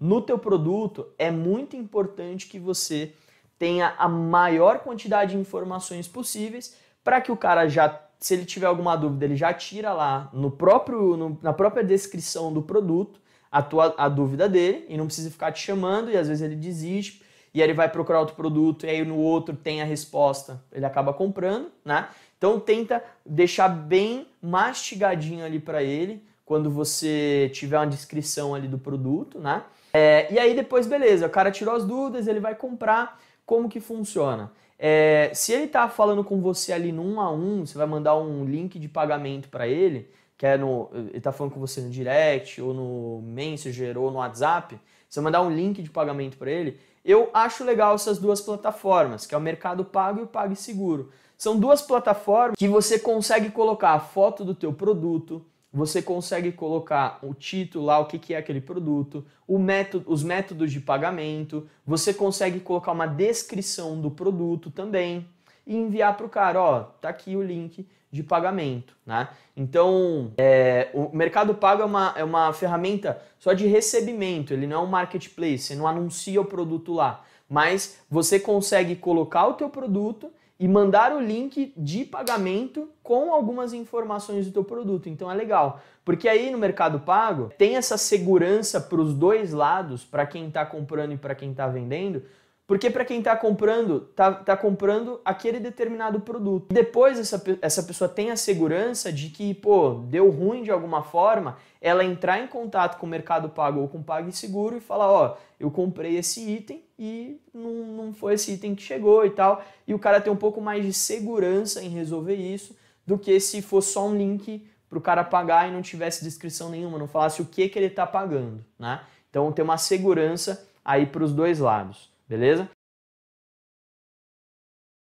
No teu produto é muito importante que você tenha a maior quantidade de informações possíveis para que o cara já, se ele tiver alguma dúvida, ele já tira lá no próprio, no, na própria descrição do produto a, tua, a dúvida dele e não precisa ficar te chamando e às vezes ele desiste e aí ele vai procurar outro produto e aí no outro tem a resposta, ele acaba comprando, né? Então tenta deixar bem mastigadinho ali para ele quando você tiver uma descrição ali do produto, né? É, e aí depois, beleza, o cara tirou as dúvidas, ele vai comprar, como que funciona? É, se ele tá falando com você ali no um a um, você vai mandar um link de pagamento para ele, que é no, ele tá falando com você no direct, ou no Messenger, ou no WhatsApp, você mandar um link de pagamento para ele, eu acho legal essas duas plataformas, que é o Mercado Pago e o PagSeguro. São duas plataformas que você consegue colocar a foto do teu produto, você consegue colocar o título lá, o que, que é aquele produto, método, os métodos de pagamento, você consegue colocar uma descrição do produto também e enviar para o cara, ó, tá aqui o link de pagamento, né? Então, é, o Mercado Pago é uma, é uma ferramenta só de recebimento, ele não é um marketplace, você não anuncia o produto lá, mas você consegue colocar o teu produto e mandar o link de pagamento com algumas informações do teu produto. Então é legal, porque aí no Mercado Pago tem essa segurança para os dois lados, para quem está comprando e para quem está vendendo, porque para quem está comprando, está tá comprando aquele determinado produto. Depois essa, essa pessoa tem a segurança de que, pô, deu ruim de alguma forma, ela entrar em contato com o Mercado Pago ou com o PagSeguro e falar, ó, eu comprei esse item e não, não foi esse item que chegou e tal. E o cara tem um pouco mais de segurança em resolver isso do que se for só um link para o cara pagar e não tivesse descrição nenhuma, não falasse o que, que ele está pagando, né? Então tem uma segurança aí para os dois lados beleza?